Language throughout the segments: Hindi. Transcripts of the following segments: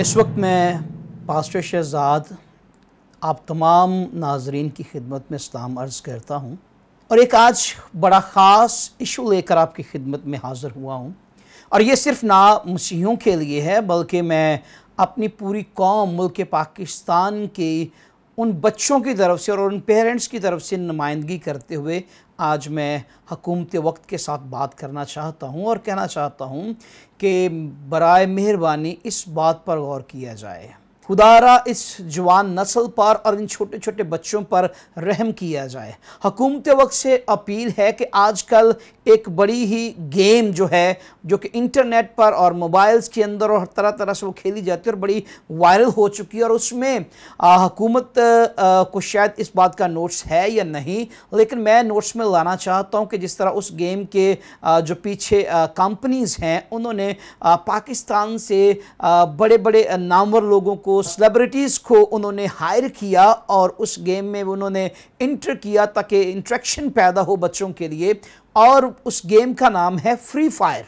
इस वक्त मैं पास्टर शहजाद आप तमाम नाजरीन की खिदमत में इस्लाम अर्ज़ करता हूँ और एक आज बड़ा ख़ास इशू लेकर आपकी खिदमत में हाज़िर हुआ हूँ और ये सिर्फ ना मसीहों के लिए है बल्कि मैं अपनी पूरी कौम मुल्क पाकिस्तान की उन बच्चों की तरफ से और उन पेरेंट्स की तरफ से नुमाइंदगी करते हुए आज मैं हकूमत वक्त के साथ बात करना चाहता हूँ और कहना चाहता हूँ कि बर मेहरबानी इस बात पर गौर किया जाए खुदारा इस जवान नस्ल पर और इन छोटे छोटे बच्चों पर रहम किया जाए हकूमत वक्त से अपील है कि आजकल एक बड़ी ही गेम जो है जो कि इंटरनेट पर और मोबाइल्स के अंदर और तरह तरह से वो खेली जाती है और बड़ी वायरल हो चुकी है और उसमें हकूमत को शायद इस बात का नोट्स है या नहीं लेकिन मैं नोट्स में लाना चाहता हूँ कि जिस तरह उस गेम के आ, जो पीछे कंपनीज़ हैं उन्होंने आ, पाकिस्तान से बड़े बड़े नामवर लोगों को सेलिब्रिटीज़ को उन्होंने हायर किया और उस गेम में उन्होंने इंटर किया ताकि इंट्रैक्शन पैदा हो बच्चों के लिए और उस गेम का नाम है फ्री फायर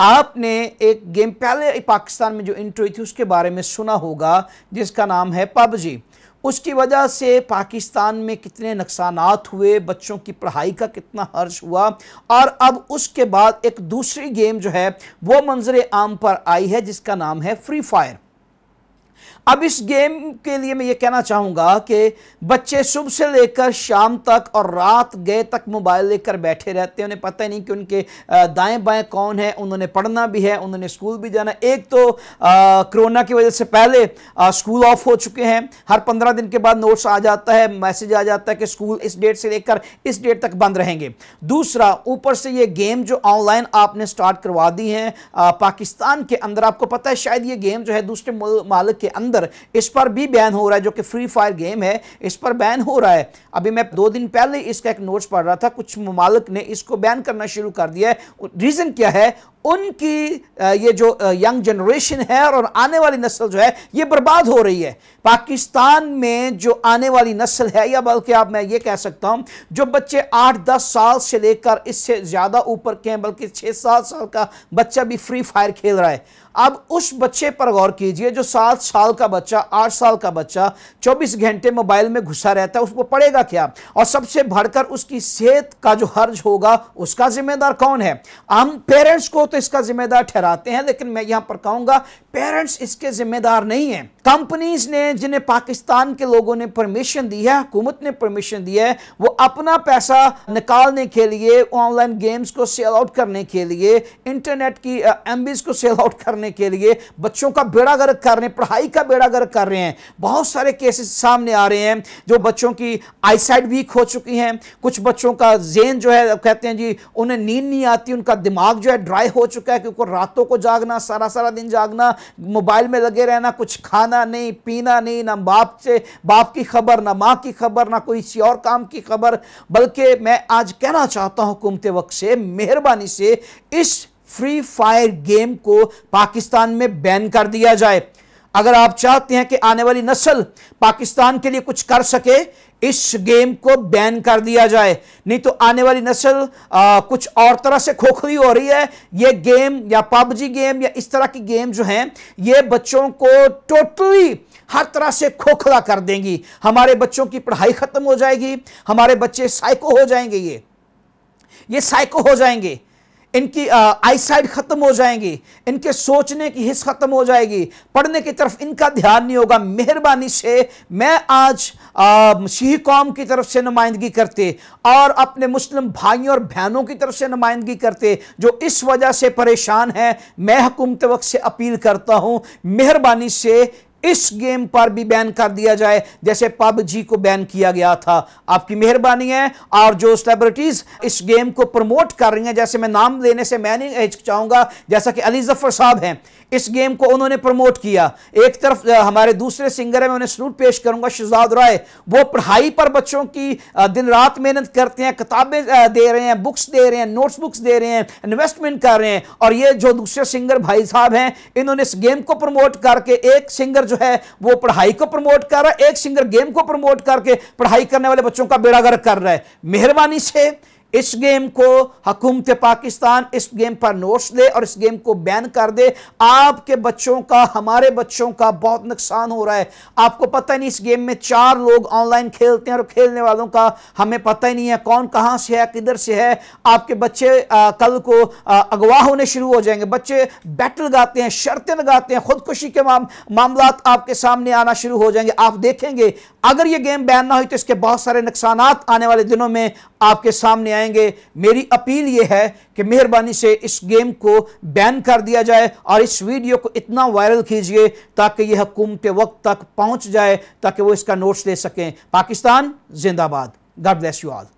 आपने एक गेम पहले पाकिस्तान में जो इंटर हुई थी उसके बारे में सुना होगा जिसका नाम है पबजी उसकी वजह से पाकिस्तान में कितने नुकसान हुए बच्चों की पढ़ाई का कितना हर्ष हुआ और अब उसके बाद एक दूसरी गेम जो है वो मंजर आम पर आई है जिसका नाम है फ्री फायर अब इस गेम के लिए मैं ये कहना चाहूँगा कि बच्चे सुबह से लेकर शाम तक और रात गए तक मोबाइल लेकर बैठे रहते हैं उन्हें पता ही नहीं कि उनके दाएं बाएं कौन है उन्होंने पढ़ना भी है उन्होंने स्कूल भी जाना एक तो कोरोना की वजह से पहले आ, स्कूल ऑफ हो चुके हैं हर पंद्रह दिन के बाद नोट्स आ जाता है मैसेज आ जाता है कि स्कूल इस डेट से लेकर इस डेट तक बंद रहेंगे दूसरा ऊपर से ये गेम जो ऑनलाइन आपने स्टार्ट करवा दी है पाकिस्तान के अंदर आपको पता है शायद ये गेम जो है दूसरे मालिक के अंदर इस पर भी बैन हो रहा है जो कि फ्री फायर गेम है इस पर बैन हो रहा है अभी मैं दो दिन पहले इसका एक नोट्स पढ़ रहा था कुछ ममालिक ने इसको बैन करना शुरू कर दिया है रीज़न क्या है उनकी ये जो यंग जनरेशन है और आने वाली नस्ल जो है ये बर्बाद हो रही है पाकिस्तान में जो आने वाली नस्ल है या बल्कि आप मैं ये कह सकता हूँ जो बच्चे आठ दस साल से लेकर इससे ज़्यादा ऊपर के हैं बल्कि छः सात साल का बच्चा भी फ्री फायर खेल रहा है अब उस बच्चे पर गौर कीजिए जो सात साल का बच्चा आठ साल का बच्चा चौबीस घंटे मोबाइल में घुसा रहता है उसको पढ़ेगा क्या और सबसे बढ़कर उसकी सेहत का जो हर्ज होगा उसका जिम्मेदार कौन है हम पेरेंट्स को तो तो इसका जिम्मेदार ठहराते हैं लेकिन मैं यहां पर कहूंगा पेरेंट्स इसके जिम्मेदार नहीं है कंपनीज ने जिन्हें पाकिस्तान के लोगों ने परमिशन दी है हुकूमत ने परमिशन दी है वो अपना पैसा निकालने के लिए ऑनलाइन गेम्स को सेल आउट करने के लिए इंटरनेट की एमबीज को सेल आउट करने के लिए बच्चों का बेड़ा गर्क कर रहे हैं पढ़ाई का बेड़ा गर्क कर रहे हैं बहुत सारे केसेस सामने आ रहे हैं जो बच्चों की आईसाइड वीक हो चुकी हैं कुछ बच्चों का जेन जो है कहते हैं जी उन्हें नींद नहीं आती उनका दिमाग जो है ड्राई हो हो चुका है क्योंकि रातों को जागना सारा सारा दिन जागना मोबाइल में लगे रहना कुछ खाना नहीं पीना नहीं ना बाप से बाप की खबर ना माँ की खबर ना कोई किसी और काम की खबर बल्कि मैं आज कहना चाहता हूँ हुकूमत वक्त से मेहरबानी से इस फ्री फायर गेम को पाकिस्तान में बैन कर दिया जाए अगर आप चाहते हैं कि आने वाली नस्ल पाकिस्तान के लिए कुछ कर सके इस गेम को बैन कर दिया जाए नहीं तो आने वाली नस्ल कुछ और तरह से खोखली हो रही है ये गेम या पबजी गेम या इस तरह की गेम जो हैं ये बच्चों को टोटली हर तरह से खोखला कर देंगी हमारे बच्चों की पढ़ाई ख़त्म हो जाएगी हमारे बच्चे साइको हो जाएंगे ये ये साइको हो जाएंगे इनकी आईसाइड खत्म हो जाएंगी इनके सोचने की हिस्स खत्म हो जाएगी पढ़ने की तरफ इनका ध्यान नहीं होगा मेहरबानी से मैं आज शी कौम की तरफ से नुमाइंदगी करते और अपने मुस्लिम भाइयों और बहनों की तरफ से नुमाइंदगी करते जो इस वजह से परेशान हैं मैं हुकूमत वक्त से अपील करता हूँ मेहरबानी से इस गेम पर भी बैन कर दिया जाए जैसे पबजी को बैन किया गया था आपकी मेहरबानी है और जो सेलिब्रिटीज इस गेम को प्रमोट कर रही हैं जैसे मैं नाम लेने से मैं नहीं चाहूँगा जैसा कि अली जफर साहब हैं इस गेम को उन्होंने प्रमोट किया एक तरफ हमारे दूसरे सिंगर हैं मैं उन्हें सलूट पेश करूंगा शिजाद राय वो पढ़ाई पर बच्चों की दिन रात मेहनत करते हैं किताबें दे रहे हैं बुक्स दे रहे हैं नोट्स बुक्स दे रहे हैं इन्वेस्टमेंट कर रहे हैं और ये जो दूसरे सिंगर भाई साहब हैं इन्होंने इस गेम को प्रमोट करके एक सिंगर जो जो है वो पढ़ाई को प्रमोट कर रहा है एक सिंगर गेम को प्रमोट करके पढ़ाई करने वाले बच्चों का बेड़ा गर्क कर रहा है मेहरबानी से इस गेम को हकूमत पाकिस्तान इस गेम पर नोट्स दे और इस गेम को बैन कर दे आपके बच्चों का हमारे बच्चों का बहुत नुकसान हो रहा है आपको पता नहीं इस गेम में चार लोग ऑनलाइन खेलते हैं और खेलने वालों का हमें पता ही नहीं है कौन कहाँ से है किधर से है आपके बच्चे आ, कल को अगवा होने शुरू हो जाएंगे बच्चे बैट लगाते हैं शर्तें लगाते हैं खुदकुशी के माम मामला आपके सामने आना शुरू हो जाएंगे आप देखेंगे अगर ये गेम बैन ना हुई तो इसके बहुत सारे नुकसान आने वाले दिनों में आपके सामने आएंगे मेरी अपील ये है कि मेहरबानी से इस गेम को बैन कर दिया जाए और इस वीडियो को इतना वायरल कीजिए ताकि यह हुकूमत वक्त तक पहुँच जाए ताकि वो इसका नोट्स ले सकें पाकिस्तान जिंदाबाद गॉड ब्लेस यू ऑल